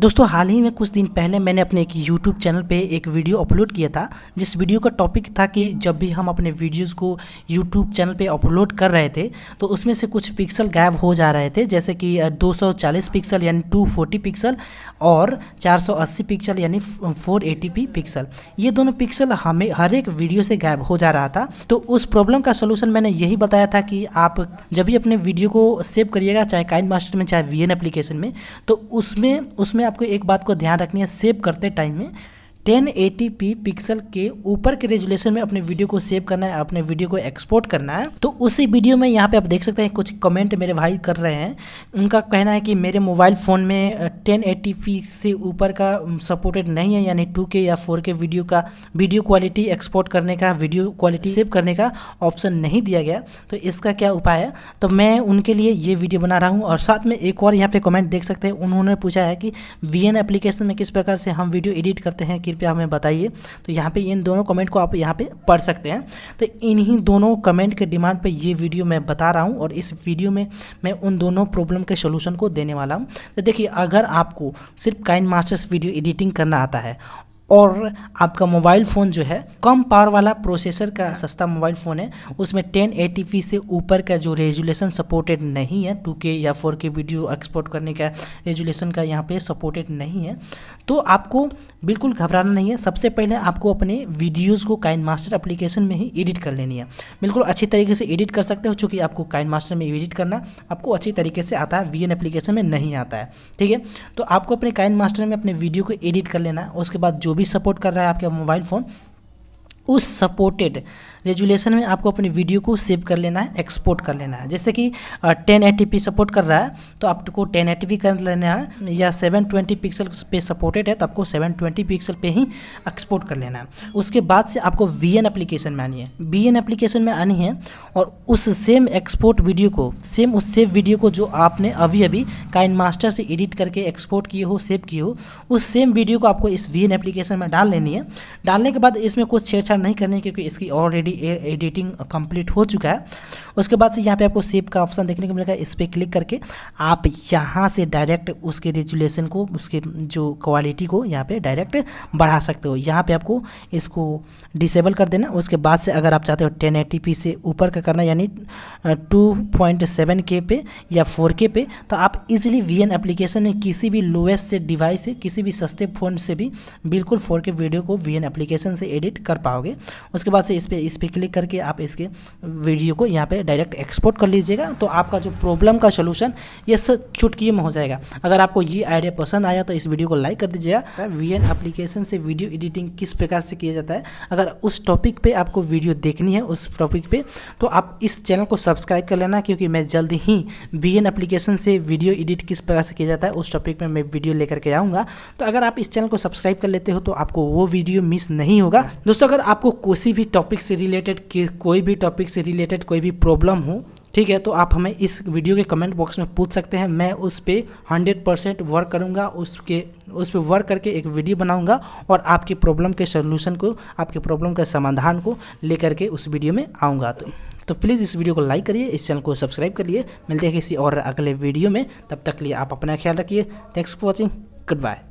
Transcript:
दोस्तों हाल ही में कुछ दिन पहले मैंने अपने एक YouTube चैनल पे एक वीडियो अपलोड किया था जिस वीडियो का टॉपिक था कि जब भी हम अपने वीडियोस को YouTube चैनल पे अपलोड कर रहे थे तो उसमें से कुछ पिक्सल गायब हो जा रहे थे जैसे कि 240 पिक्सल यानी 240 पिक्सल और 480 पिक्सल यानी 480p पिक्सल ये दोनों पिक्सल हमें हर एक वीडियो से गायब हो जा रहा था तो उस प्रॉब्लम का सोल्यूशन मैंने यही बताया था कि आप जब भी अपने वीडियो को सेव करिएगा चाहे काइन मास्टर में चाहे वी एप्लीकेशन में तो उसमें उसमें आपको एक बात को ध्यान रखनी है सेव करते टाइम में 1080p पिक्सल के ऊपर के रेजुलेशन में अपने वीडियो को सेव करना है अपने वीडियो को एक्सपोर्ट करना है तो उसी वीडियो में यहाँ पे आप देख सकते हैं कुछ कमेंट मेरे भाई कर रहे हैं उनका कहना है कि मेरे मोबाइल फ़ोन में 1080p से ऊपर का सपोर्टेड नहीं है यानी 2K या 4K वीडियो का वीडियो क्वालिटी एक्सपोर्ट करने का वीडियो क्वालिटी सेव करने का ऑप्शन नहीं दिया गया तो इसका क्या उपाय है तो मैं उनके लिए ये वीडियो बना रहा हूँ और साथ में एक और यहाँ पर कमेंट देख सकते हैं उन्होंने पूछा है कि वी एप्लीकेशन में किस प्रकार से हम वीडियो एडिट करते हैं कि कृपया हमें बताइए तो यहाँ पे इन दोनों कमेंट को आप यहाँ पे पढ़ सकते हैं तो इन्हीं दोनों कमेंट के डिमांड पे ये वीडियो मैं बता रहा हूँ और इस वीडियो में मैं उन दोनों प्रॉब्लम के सोल्यूशन को देने वाला हूँ तो देखिए अगर आपको सिर्फ काइन मास्टर्स वीडियो एडिटिंग करना आता है और आपका मोबाइल फ़ोन जो है कम पावर वाला प्रोसेसर का सस्ता मोबाइल फ़ोन है उसमें टेन ए से ऊपर का जो रेजुलेशन सपोर्टेड नहीं है टू के या फोर के वीडियो एक्सपोर्ट करने का रेजुलेशन का यहाँ पे सपोर्टेड नहीं है तो आपको बिल्कुल घबराना नहीं है सबसे पहले आपको अपने वीडियोज़ को काइन मास्टर अप्लीकेशन में ही एडिट कर लेनी है बिल्कुल अच्छी तरीके से एडिट कर सकते हो चूँकि आपको काइन मास्टर में एडिट करना आपको अच्छी तरीके से आता है वी एन एप्लीकेशन में नहीं आता है ठीक है तो आपको अपने काइन मास्टर में अपने वीडियो को एडिट कर लेना उसके बाद जो भी सपोर्ट कर रहा है आपके मोबाइल फ़ोन उस सपोर्टेड रेजुलेशन में आपको अपनी वीडियो को सेव कर लेना है एक्सपोर्ट कर लेना है जैसे कि टेन एटी सपोर्ट कर रहा है तो आपको टेन एटी कर लेना है या सेवन ट्वेंटी पिक्सल पे सपोर्टेड है तो आपको सेवन ट्वेंटी पिक्सल पे ही एक्सपोर्ट कर लेना है उसके बाद से आपको वी एन एप्लीकेशन में आनी है वी एन एप्लीकेशन में आनी है और उस सेम एक्सपोर्ट वीडियो को सेम उस सेव वीडियो को जो आपने अभी अभी काइन मास्टर से एडिट करके एक्सपोर्ट किए हो सेव किए हो उस सेम वीडियो को आपको इस वी एन एप्लीकेशन में डाल लेनी है डालने के बाद इसमें कुछ छेड़छाड़ ऐसा नहीं करने क्योंकि इसकी ऑलरेडी एडिटिंग कंप्लीट हो चुका है उसके बाद से यहाँ पे आपको सेव का ऑप्शन देखने को मिलेगा इस पर क्लिक करके आप यहाँ से डायरेक्ट उसके रेजुलेशन को उसके जो क्वालिटी को यहाँ पे डायरेक्ट बढ़ा सकते हो यहाँ पे आपको इसको डिसेबल कर देना उसके बाद से अगर आप चाहते हो टेन से ऊपर का करना यानी टू पॉइंट सेवन के पे या फोर के पे तो आप इजिली वी एन एप्लीकेशन में किसी भी लोएस्ट से डिवाइस से किसी भी सस्ते फ़ोन से भी बिल्कुल फोर के वीडियो को वी एप्लीकेशन से एडिट कर पाओगे जाओगे उसके बाद से इस पर इस पर क्लिक करके आप इसके वीडियो को यहाँ पे डायरेक्ट एक्सपोर्ट कर लीजिएगा तो आपका जो प्रॉब्लम का सोल्यूशन ये सब चुटकी में हो जाएगा अगर आपको ये आइडिया पसंद आया तो इस वीडियो को लाइक कर दीजिएगा वी एन अप्लीकेशन से वीडियो एडिटिंग किस प्रकार से किया जाता है अगर उस टॉपिक पर आपको वीडियो देखनी है उस टॉपिक पर तो आप इस चैनल को सब्सक्राइब कर लेना क्योंकि मैं जल्द ही वी एन अप्लीकेशन से वीडियो एडिट किस प्रकार से किया जाता है उस टॉपिक में मैं वीडियो लेकर के आऊँगा तो अगर आप इस चैनल को सब्सक्राइब कर लेते हो तो आपको वो वीडियो मिस नहीं होगा दोस्तों अगर आप आपको किसी भी टॉपिक से रिलेटेड कोई भी टॉपिक से रिलेटेड कोई भी प्रॉब्लम हो ठीक है तो आप हमें इस वीडियो के कमेंट बॉक्स में पूछ सकते हैं मैं उस पर हंड्रेड परसेंट वर्क करूँगा उसके उस पर वर्क करके एक वीडियो बनाऊँगा और आपकी प्रॉब्लम के सोल्यूशन को आपके प्रॉब्लम के समाधान को लेकर के उस वीडियो में आऊँगा तो तो प्लीज़ इस वीडियो को लाइक करिए इस चैनल को सब्सक्राइब करिए मिलते हैं किसी और अगले वीडियो में तब तक लिए आप अपना ख्याल रखिए thanks for watching good bye